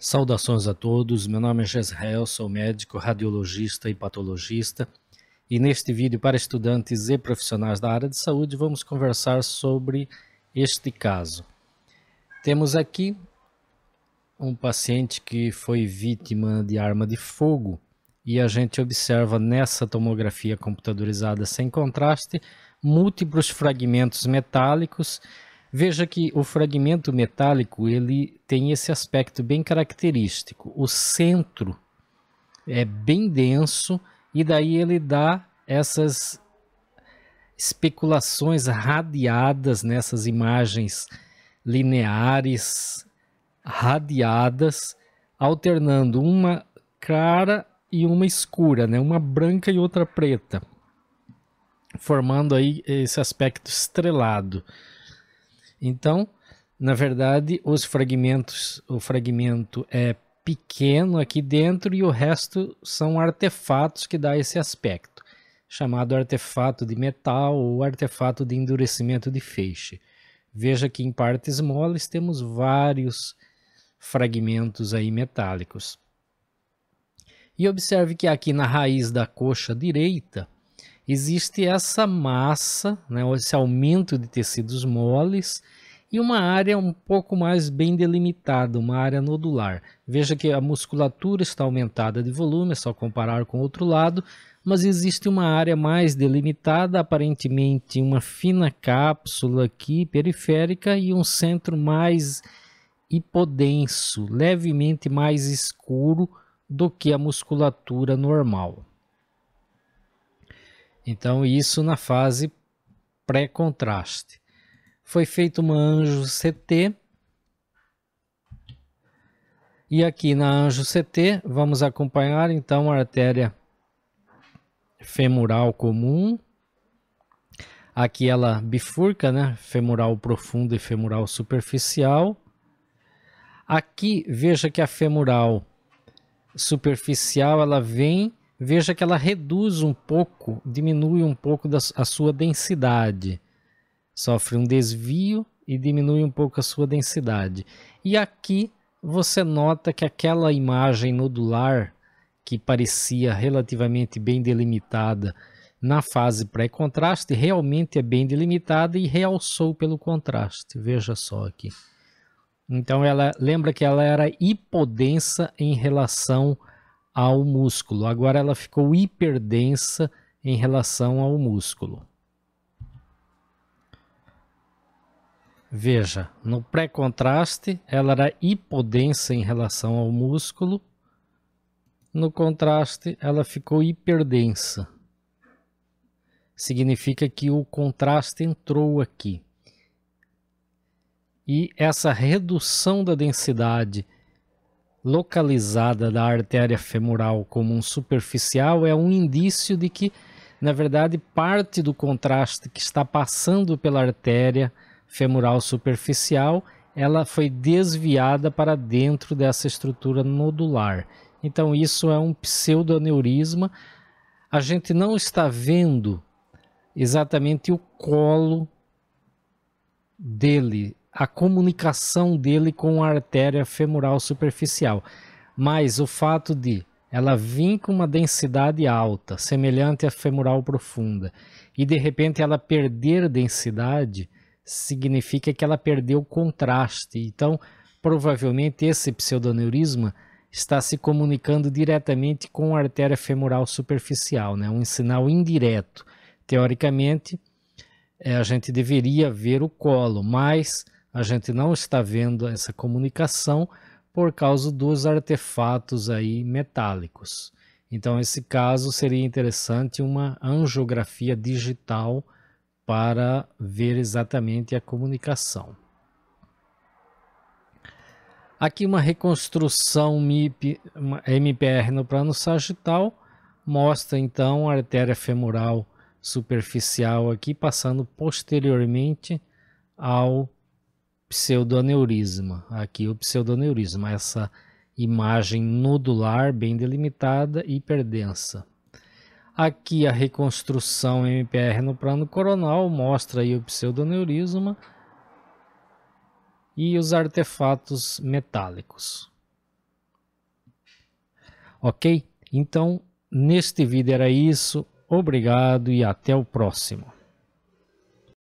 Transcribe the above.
Saudações a todos, meu nome é Jezreel, sou médico, radiologista e patologista e neste vídeo para estudantes e profissionais da área de saúde vamos conversar sobre este caso. Temos aqui um paciente que foi vítima de arma de fogo e a gente observa nessa tomografia computadorizada sem contraste múltiplos fragmentos metálicos Veja que o fragmento metálico ele tem esse aspecto bem característico. O centro é bem denso e daí ele dá essas especulações radiadas nessas imagens lineares radiadas, alternando uma clara e uma escura, né? uma branca e outra preta, formando aí esse aspecto estrelado. Então, na verdade, os fragmentos, o fragmento é pequeno aqui dentro e o resto são artefatos que dá esse aspecto, chamado artefato de metal ou artefato de endurecimento de feixe. Veja que em partes moles temos vários fragmentos aí metálicos. E observe que aqui na raiz da coxa direita existe essa massa, né, esse aumento de tecidos moles e uma área um pouco mais bem delimitada, uma área nodular. Veja que a musculatura está aumentada de volume, é só comparar com o outro lado, mas existe uma área mais delimitada, aparentemente uma fina cápsula aqui periférica e um centro mais hipodenso, levemente mais escuro do que a musculatura normal. Então, isso na fase pré-contraste. Foi feita uma anjo CT. E aqui na anjo CT, vamos acompanhar então a artéria femoral comum. Aqui ela bifurca, né? Femoral profundo e femoral superficial. Aqui, veja que a femoral superficial ela vem veja que ela reduz um pouco, diminui um pouco da, a sua densidade. Sofre um desvio e diminui um pouco a sua densidade. E aqui você nota que aquela imagem nodular que parecia relativamente bem delimitada na fase pré-contraste realmente é bem delimitada e realçou pelo contraste. Veja só aqui. Então ela lembra que ela era hipodensa em relação ao músculo. Agora ela ficou hiperdensa em relação ao músculo. Veja, no pré-contraste ela era hipodensa em relação ao músculo, no contraste ela ficou hiperdensa. Significa que o contraste entrou aqui. E essa redução da densidade localizada da artéria femoral como um superficial é um indício de que, na verdade, parte do contraste que está passando pela artéria femoral superficial, ela foi desviada para dentro dessa estrutura nodular. Então isso é um pseudoneurisma. A gente não está vendo exatamente o colo dele, a comunicação dele com a artéria femoral superficial, mas o fato de ela vir com uma densidade alta, semelhante à femoral profunda, e de repente ela perder densidade, significa que ela perdeu contraste. Então, provavelmente esse pseudoneurisma está se comunicando diretamente com a artéria femoral superficial, né? um sinal indireto. Teoricamente, eh, a gente deveria ver o colo, mas a gente não está vendo essa comunicação por causa dos artefatos aí metálicos. Então, esse caso seria interessante uma angiografia digital para ver exatamente a comunicação. Aqui uma reconstrução MIP, MPR no plano sagital mostra então a artéria femoral superficial aqui passando posteriormente ao pseudoneurisma. Aqui o pseudoneurisma, essa imagem nodular bem delimitada e hiperdensa. Aqui a reconstrução MPR no plano coronal mostra aí o pseudoneurisma e os artefatos metálicos. Ok? Então, neste vídeo era isso. Obrigado e até o próximo.